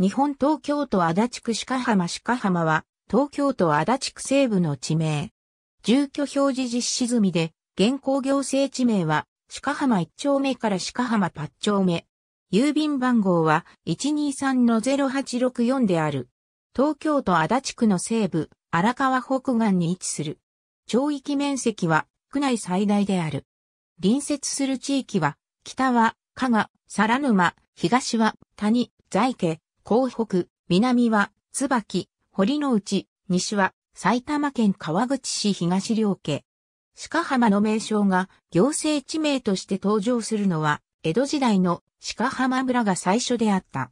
日本東京都足立区鹿浜鹿浜は、東京都足立区西部の地名。住居表示実施済みで、現行行政地名は、鹿浜1丁目から鹿浜8丁目。郵便番号は123-0864である。東京都足立区の西部、荒川北岸に位置する。町域面積は区内最大である。隣接する地域は、北は、加賀、皿沼、東は、谷、在家、港北、南は、椿、堀之内、西は、埼玉県川口市東両家。鹿浜の名称が行政地名として登場するのは、江戸時代の鹿浜村が最初であった。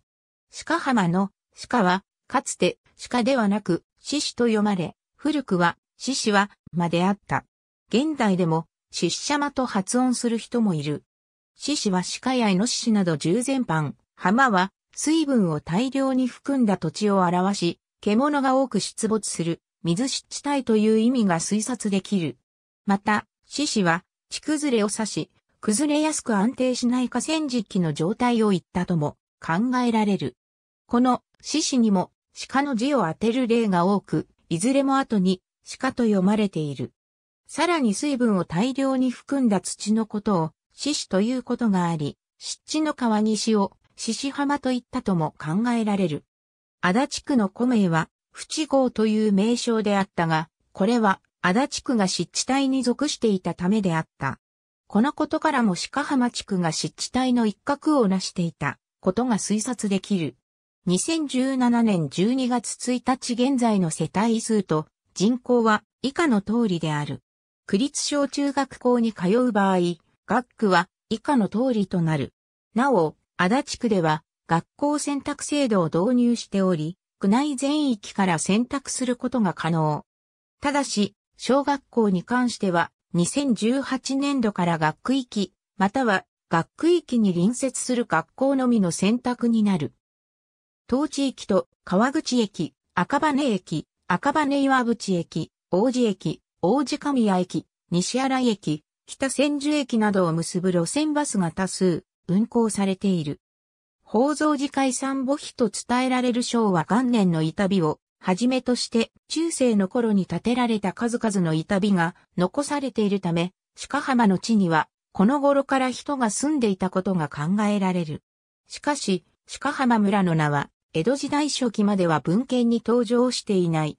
鹿浜の鹿は、かつて鹿ではなく、獅子と読まれ、古くは、獅子は、まであった。現代でも、獅子山と発音する人もいる。獅子は鹿やイノシシなど従前般、浜は水分を大量に含んだ土地を表し、獣が多く出没する、水湿地帯という意味が推察できる。また、獅子は、地崩れを指し、崩れやすく安定しない河川敷の状態を言ったとも考えられる。この獅子にも鹿の字を当てる例が多く、いずれも後に鹿と読まれている。さらに水分を大量に含んだ土のことを獅子ということがあり、湿地の川岸を獅子浜といったとも考えられる。足立区の古名は、淵号という名称であったが、これは足立区が湿地帯に属していたためであった。このことからも鹿浜地区が湿地帯の一角を成していたことが推察できる。2017年12月1日現在の世帯数と人口は以下の通りである。区立小中学校に通う場合、学区は以下の通りとなる。なお、足立区では学校選択制度を導入しており、区内全域から選択することが可能。ただし、小学校に関しては、2018年度から学区域、または学区域に隣接する学校のみの選択になる。当地域と川口駅、赤羽駅、赤羽岩淵駅、王子駅、王子神谷駅、西新井駅、北千住駅などを結ぶ路線バスが多数、運行されている。宝蔵寺会散母碑と伝えられる章は元年の板碑をはじめとして中世の頃に建てられた数々の板碑が残されているため、鹿浜の地にはこの頃から人が住んでいたことが考えられる。しかし、鹿浜村の名は江戸時代初期までは文献に登場していない。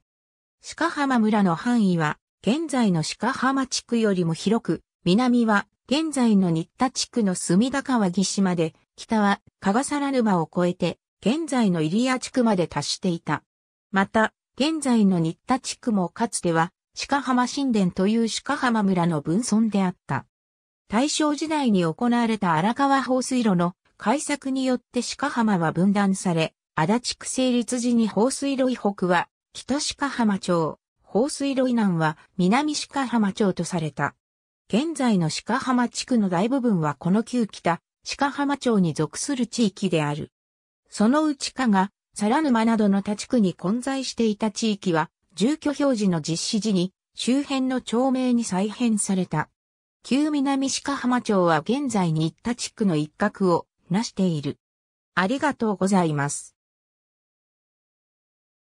鹿浜村の範囲は現在の鹿浜地区よりも広く、南は現在の新田地区の隅田川岸まで、北は加賀皿沼を越えて、現在の入谷地区まで達していた。また、現在の新田地区もかつては、鹿浜神殿という鹿浜村の分村であった。大正時代に行われた荒川放水路の改作によって鹿浜は分断され、足立区成立時に放水路以北は北鹿浜町、放水路以南は南鹿浜町とされた。現在の鹿浜地区の大部分はこの旧北、鹿浜町に属する地域である。そのうちが、皿沼などの他地区に混在していた地域は、住居表示の実施時に、周辺の町名に再編された。旧南鹿浜町は現在に行った地区の一角をなしている。ありがとうございます。